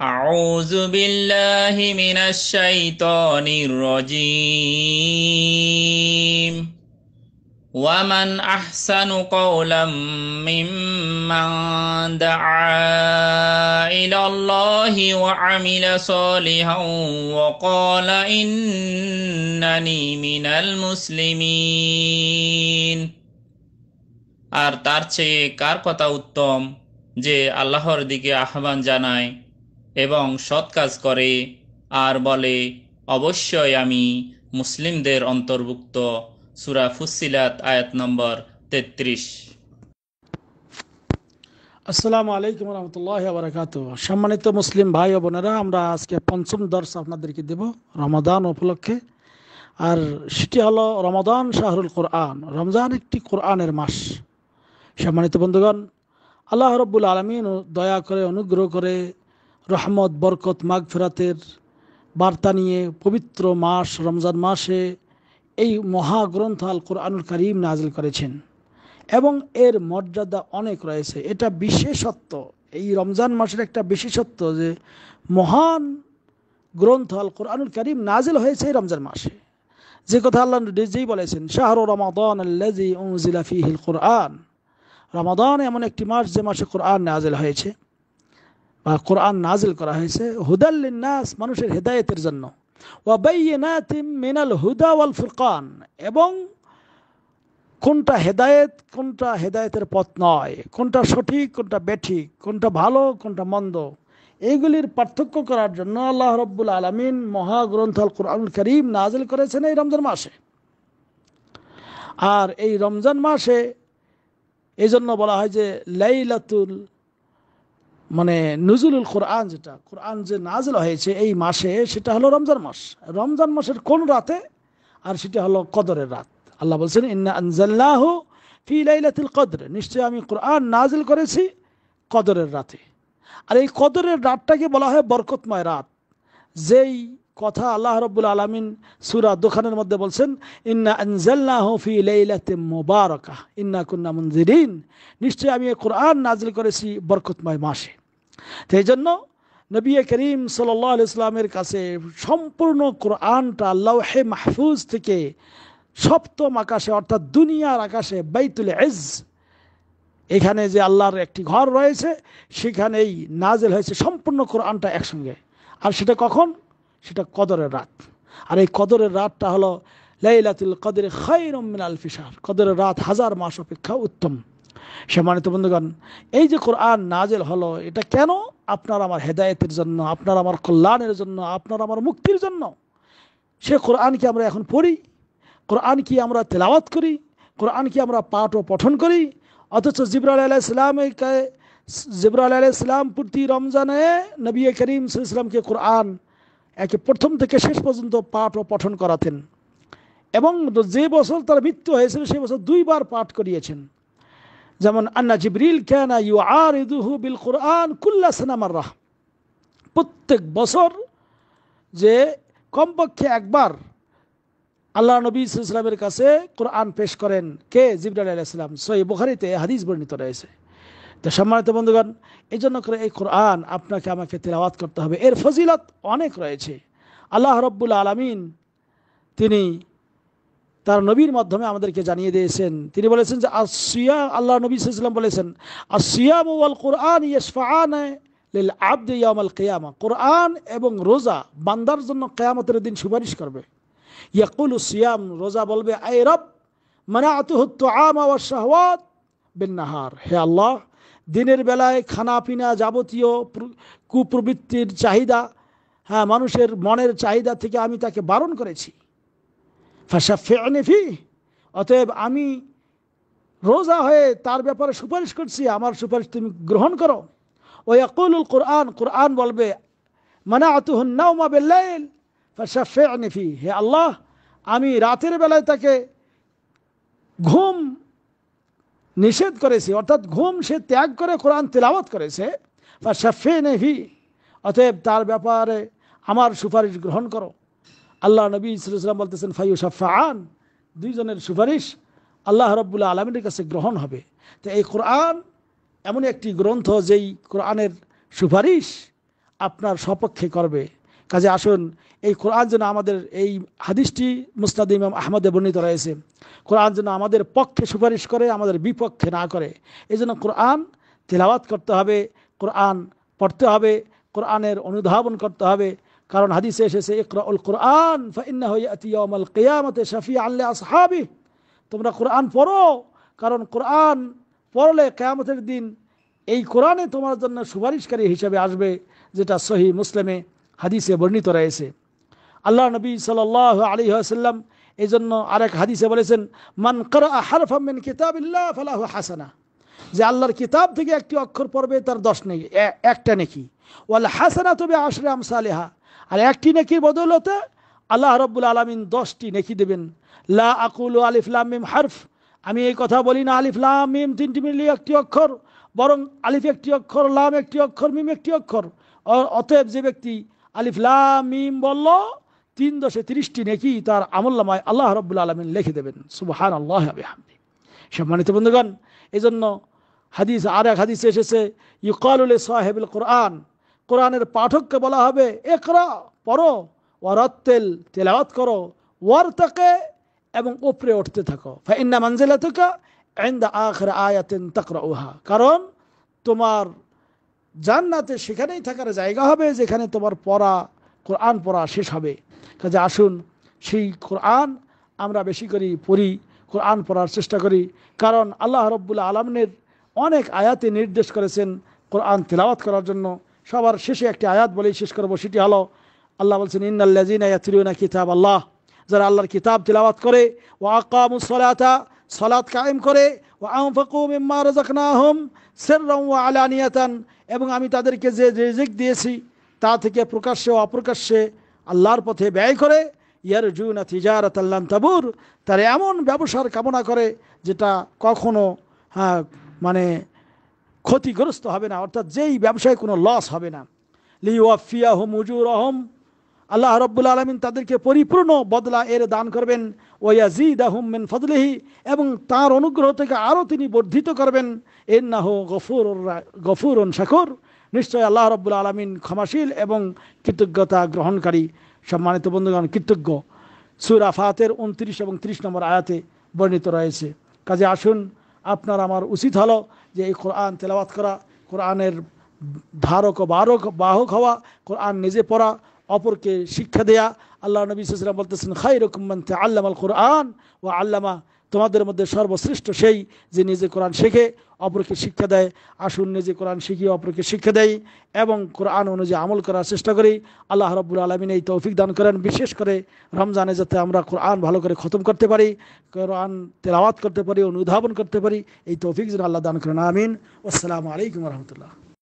أعوذ بالله من الشيطان الرجيم ومن أحسن قولا ممن دعا إلى الله وعمل صالحا وقال إنني من المسلمين আর তার চেয়ে কার কথা উত্তম যে আল্লাহর দিকে আহ্বান জানায় এবং সৎ কাজ করে আর বলে অবশ্যই আমি মুসলিমদের অন্তর্ভুক্ত সুরা ফুসিলাত আয়াত নম্বর তেত্রিশ আসসালামু আলাইকুম রহমতুল্লাহ বারাকাত সম্মানিত মুসলিম ভাই ও বোনেরা আমরা আজকে পঞ্চম দর্শ আপনাদেরকে দেব রমাদান উপলক্ষে আর সেটি হলো রমাদান শাহরুল কোরআন রমজান একটি কোরআনের মাস সম্মানিত বন্ধুগণ আল্লাহ রব্বুল আলমিন দয়া করে অনুগ্রহ করে রহমত বরকত মাঘ ফেরাতের বার্তা নিয়ে পবিত্র মাস রমজান মাসে এই মহাগ্রন্থ আল কোরআনুল করিম নাজিল করেছেন এবং এর মর্যাদা অনেক রয়েছে এটা বিশেষত্ব এই রমজান মাসের একটা বিশেষত্ব যে মহান গ্রন্থ আল কোরআনুল করিম নাজিল হয়েছে এই রমজান মাসে যে কথা আল্লাহ নিজেই বলেছেন শাহরু রমাদান আল্লাজি ফিহিল কোরআন রমাদান এমন একটি মাস যে মাসে কোরআন নাজিল হয়েছে বা কোরআন নাজিল করা হয়েছে হুদাল্লিনাস মানুষের হেদায়েতের জন্য মিনাল হুদা ওয়াল ফুরকান এবং কোনটা হেদায়েত কোনটা হেদায়েতের পথ নয় কোনটা সঠিক কোনটা বেঠিক কোনটা ভালো কোনটা মন্দ এইগুলির পার্থক্য করার জন্য আল্লাহ রব্বুল আলমিন মহাগ্রন্থাল কোরআনুল করিম নাজিল করেছেন এই রমজান মাসে আর এই রমজান মাসে এই জন্য বলা হয় যে লাইলাতুল মানে নজরুল কোরআন যেটা কোরআন যে নাজল হয়েছে এই মাসে সেটা হলো রমজান মাস রমজান মাসের কোন রাতে আর সেটা হলো কদরের রাত আল্লাহ বলছেন ইন্না ফিলাইলাতিল ফি লাইলাতুল নিশ্চয় আমি কোরআন নাজিল করেছি কদরের রাতে আর এই কদরের রাতটাকে বলা হয় বরকতময় রাত যেই কথা আল্লাহ রব্বুল আলমিন সুরা দোকানের মধ্যে বলছেন ইন্না আনজাল্লাহ ফি লাইলাতে মোবারকা ইন্না কুন্না মঞ্জিরিন নিশ্চয় আমি কোরআন নাজিল করেছি বরকতময় মাসে সেই জন্য নবী করিম সাল্লাহ ইসলামের কাছে সম্পূর্ণ কোরআনটা লৌহে মাহফুজ থেকে সপ্তম আকাশে অর্থাৎ দুনিয়ার আকাশে বাইতুল এজ এখানে যে আল্লাহর একটি ঘর রয়েছে সেখানেই নাজেল হয়েছে সম্পূর্ণ কোরআনটা একসঙ্গে আর সেটা কখন সেটা কদরের রাত আর এই কদরের রাতটা হলো লাইলাতুল কদরে খৈরমিন আলফিসার কদরের রাত হাজার মাস অপেক্ষা উত্তম সম্মানিত বন্ধুগণ এই যে কোরআন নাজেল হলো এটা কেন আপনার আমার হেদায়তের জন্য আপনার আমার কল্যাণের জন্য আপনার আমার মুক্তির জন্য সে কোরআন কি আমরা এখন পড়ি কোরআন কি আমরা তেলাওয়াত করি কোরআন কি আমরা পাঠ ও পঠন করি অথচ জিবরাল আলাহ ইসলামকে জিবরাল আলাহ ইসলাম প্রতি রমজানে নবী করিম ইসলামকে কোরআন একে প্রথম থেকে শেষ পর্যন্ত পাঠ ও পঠন করাতেন এবং যে বছর তার মৃত্যু হয়েছিল সেই বছর দুইবার পাঠ করিয়েছেন যেমন আন্না জিবরিল কেনা ইউ আর ইদুহু বিল কোরআন কুল্লা সিনামার রাহ প্রত্যেক বছর যে কমপক্ষে একবার আল্লাহ নবী ইসলামের কাছে কোরআন পেশ করেন কে জিবরাল ইসলাম সই বুখারিতে হাদিস বর্ণিত রয়েছে তো সম্মানিত বন্ধুগণ এই জন্য করে এই কোরআন আপনাকে আমাকে তেলাওয়াত করতে হবে এর ফজিলত অনেক রয়েছে আল্লাহ রব্বুল আলমিন তিনি তার নবীর মাধ্যমে আমাদেরকে জানিয়ে দিয়েছেন তিনি বলেছেন যে আসিয়া আল্লাহ নবী সাল্লাম বলেছেন আসিয়াম ওয়াল কোরআন ইয়সফান লিল ইয়ামাল কেয়ামা কোরআন এবং রোজা বান্দার জন্য কেয়ামতের দিন সুপারিশ করবে ইয়াকুল সিয়াম রোজা বলবে আই রব মানে আতুহত্ত আমা ও হে আল্লাহ দিনের বেলায় খানা পিনা যাবতীয় কুপ্রবৃত্তির চাহিদা হ্যাঁ মানুষের মনের চাহিদা থেকে আমি তাকে বারণ করেছি ফি অতএব আমি রোজা হয়ে তার ব্যাপারে সুপারিশ করছি আমার সুপারিশ তুমি গ্রহণ করো ও ইয়াকুল কোরআন কোরআন বলবে মানা আতুহন্নাউমা বেল্লাইল আনিফি হে আল্লাহ আমি রাতের বেলায় তাকে ঘুম নিষেধ করেছি অর্থাৎ ঘুম সে ত্যাগ করে কোরআন তেলাওয়াত করেছে বা সাফে নেহি অতএব তার ব্যাপারে আমার সুপারিশ গ্রহণ করো আল্লাহ নবী ইসলাম বলতেছেন ফাইউসাফান দুইজনের সুপারিশ আল্লাহ রব্বুল্লা আলমিনের কাছে গ্রহণ হবে তো এই কোরআন এমন একটি গ্রন্থ যেই কোরআনের সুপারিশ আপনার সপক্ষে করবে কাজে আসুন এই কোরআন যেন আমাদের এই হাদিসটি মুস্তাদ ইমাম আহমদে বর্ণিত রয়েছে কোরআন যেন আমাদের পক্ষে সুপারিশ করে আমাদের বিপক্ষে না করে এই জন্য কোরআন তেলাওয়াত করতে হবে কোরআন পড়তে হবে কোরআনের অনুধাবন করতে হবে কারণ হাদিসে এসেছে ইকরাউল কোরআন ফাইনাল কেয়ামতে শাফি আনলে আসহাবি তোমরা কোরআন পড়ো কারণ কোরআন পড়লে কেয়ামতের দিন এই কোরআনে তোমার জন্য সুপারিশকারী হিসেবে আসবে যেটা সহি মুসলিমে হাদিসে বর্ণিত রয়েছে আল্লাহ নবী সাল আলী আসাল্লাম এই জন্য আরেক হাদিসে বলেছেন মান করা হারফা মিন কিতাবিল্লাহ ফালাহু হাসানা যে আল্লাহর কিতাব থেকে একটি অক্ষর পড়বে তার দশ নেই একটা নেকি ওয়াল হাসানা তবে আশরে আমসালেহা আর একটি নেকির বদৌলতে আল্লাহ রব্বুল আলমিন দশটি নেকি দেবেন লা আকুল আলিফলাম মিম হারফ আমি এই কথা বলি না আলিফ লামিম তিনটি মিলি একটি অক্ষর বরং আলিফ একটি অক্ষর লাম একটি অক্ষর মিম একটি অক্ষর অতএব যে ব্যক্তি আলিফ লামিম বলল তিন দশে তিরিশটি নেকি তার আমল্লামায় আল্লাহ রব্বুল আলমিন লিখে দেবেন সুবহান আল্লাহ আবিহামদি সম্মানিত বন্ধুগণ এই জন্য হাদিস আর এক হাদিসে এসেছে ইউকালুল সাহেবুল কোরআন কোরআনের পাঠককে বলা হবে একরা পড়ো ওয়ারতেল তেলাওয়াত করো ওয়ার তাকে এবং ওপরে উঠতে থাকো ফাইন্না মানজিলা থেকে আইন্দা আখরা আয়াতেন তাকরা উহা কারণ তোমার জান্নাতে সেখানেই থাকার জায়গা হবে যেখানে তোমার পড়া কোরআন পড়া শেষ হবে কাজে আসুন সেই কোরআন আমরা বেশি করি পড়ি কোরআন পড়ার চেষ্টা করি কারণ আল্লাহ রব্বুল আলমনের অনেক আয়াতে নির্দেশ করেছেন কোরআন তেলাওয়াত করার জন্য সবার শেষে একটি আয়াত বলেই শেষ করবো সেটি হলো আল্লাহ বলছেন ইন্নাল্লাজিনা কিতাব আল্লাহ যারা আল্লাহর কিতাব তিলাবাত করে ও সলাতা সলাৎ কায়েম করে ও আমফাকুমিম্মা সের সিররাম ওয়া আলানিয়াতান এবং আমি তাদেরকে যে রিজিক দিয়েছি তা থেকে প্রকাশ্যে ও অপ্রকাশ্যে আল্লাহর পথে ব্যয় করে ইয়ারজুনা তিজারাত আল্লাহ তাবুর তারা এমন ব্যবসার কামনা করে যেটা কখনো হ্যাঁ মানে ক্ষতিগ্রস্ত হবে না অর্থাৎ যেই ব্যবসায় কোনো লস হবে না লিওয়াফিয়া হুম মুজুর আহম আল্লাহ রব্বুল আলমিন তাদেরকে পরিপূর্ণ বদলা এর দান করবেন ওয়াজিদ মেন ফজলিহি এবং তার অনুগ্রহ থেকে আরও তিনি বর্ধিত করবেন এর নাহ গফুর গফুর শাকুর নিশ্চয় আল্লাহ রব্বুল আলমিন ক্ষমাশীল এবং কৃতজ্ঞতা গ্রহণকারী সম্মানিত বন্ধুগণ কৃতজ্ঞ সুরা ফাতের উনত্রিশ এবং ত্রিশ নম্বর আয়াতে বর্ণিত রয়েছে কাজে আসুন আপনার আমার উচিত হলো যে এই কোরআন তেলাওয়াত করা কোরআনের ধারক ও বারক বাহক হওয়া কোরআন নিজে পড়া অপরকে শিক্ষা দেয়া আল্লাহ নবী সালাম বলতেছেন খাই রকমান আল কোরআন ও আল্লামা তোমাদের মধ্যে সর্বশ্রেষ্ঠ সেই যে নিজে কোরআন শেখে অপরকে শিক্ষা দেয় আসুন নিজে কোরআন শিখি অপরকে শিক্ষা দেয় এবং কোরআন অনুযায়ী আমল করার চেষ্টা করি আল্লাহ রব্বুল আলমিন এই তৌফিক দান করেন বিশেষ করে রমজানে যাতে আমরা কোরআন ভালো করে খতম করতে পারি কোরআন তেলাওয়াত করতে পারি অনুধাবন করতে পারি এই তৌফিক যেন আল্লাহ দান করেন আমিন আসসালামু আলাইকুম রহমতুল্লাহ